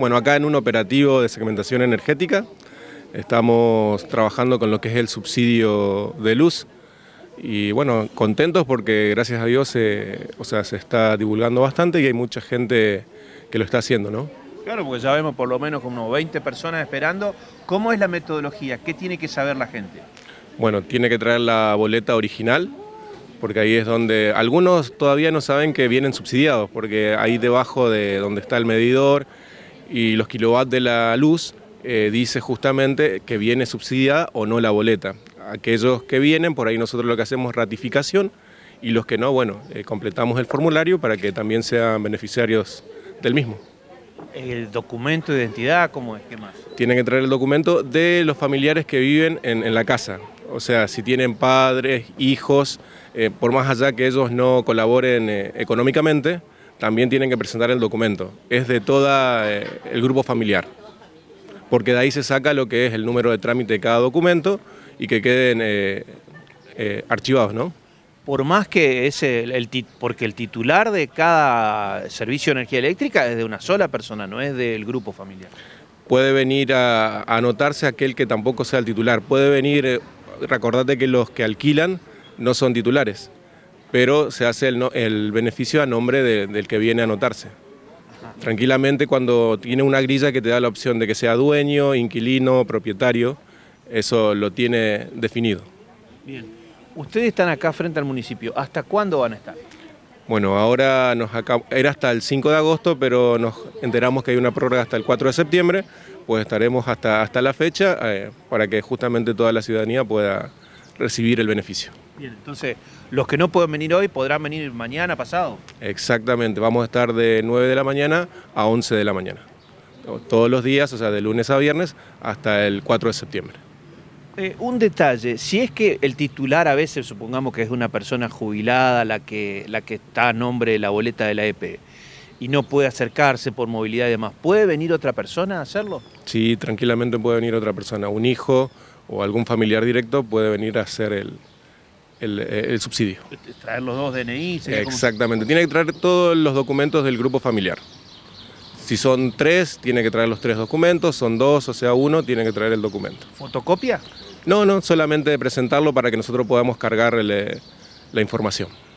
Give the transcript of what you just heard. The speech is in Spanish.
Bueno, acá en un operativo de segmentación energética estamos trabajando con lo que es el subsidio de luz y bueno, contentos porque gracias a Dios se, o sea, se está divulgando bastante y hay mucha gente que lo está haciendo, ¿no? Claro, porque ya vemos por lo menos como 20 personas esperando. ¿Cómo es la metodología? ¿Qué tiene que saber la gente? Bueno, tiene que traer la boleta original, porque ahí es donde algunos todavía no saben que vienen subsidiados, porque ahí debajo de donde está el medidor y los kilovatios de la luz eh, dice justamente que viene subsidiada o no la boleta. Aquellos que vienen, por ahí nosotros lo que hacemos es ratificación y los que no, bueno, eh, completamos el formulario para que también sean beneficiarios del mismo. ¿El documento de identidad cómo es? que más? Tienen que traer el documento de los familiares que viven en, la casa. O sea, si tienen padres, hijos, eh, por más allá que ellos no colaboren económicamente, también tienen que presentar el documento. Es de todo eh, el grupo familiar, porque de ahí se saca lo que es el número de trámite de cada documento y que queden eh, eh, archivados, ¿no? Por más que es el, porque el titular de cada servicio de energía eléctrica es de una sola persona, no es del grupo familiar. Puede venir a, anotarse aquel que tampoco sea el titular. Puede venir, recordate que los que alquilan no son titulares pero se hace el, beneficio a nombre del que viene a anotarse. Tranquilamente cuando tiene una grilla que te da la opción de que sea dueño, inquilino, propietario, eso lo tiene definido. Bien. Ustedes están acá frente al municipio. ¿Hasta cuándo van a estar? Bueno, ahora nos era hasta el 5 de agosto, pero nos enteramos que hay una prórroga hasta el 4 de septiembre, pues estaremos hasta, hasta la fecha eh, para que justamente toda la ciudadanía pueda recibir el beneficio. Bien, entonces los que no pueden venir hoy podrán venir mañana, pasado. Exactamente, vamos a estar de 9 de la mañana a 11 de la mañana. Todos los días, o sea, de lunes a viernes hasta el 4 de septiembre. Eh, un detalle, si es que el titular a veces, supongamos que es una persona jubilada la que, la que está a nombre de la boleta de la EP, y no puede acercarse por movilidad y demás, ¿puede venir otra persona a hacerlo? Sí, tranquilamente puede venir otra persona, un hijo, o algún familiar directo puede venir a hacer el, eh, subsidio. Traer los dos DNI. Exactamente, tiene que traer todos los documentos del grupo familiar. Si son tres, tiene que traer los tres documentos, son dos, o sea, uno, tiene que traer el documento. ¿Fotocopia? No, no, solamente presentarlo para que nosotros podamos cargar eh, la información.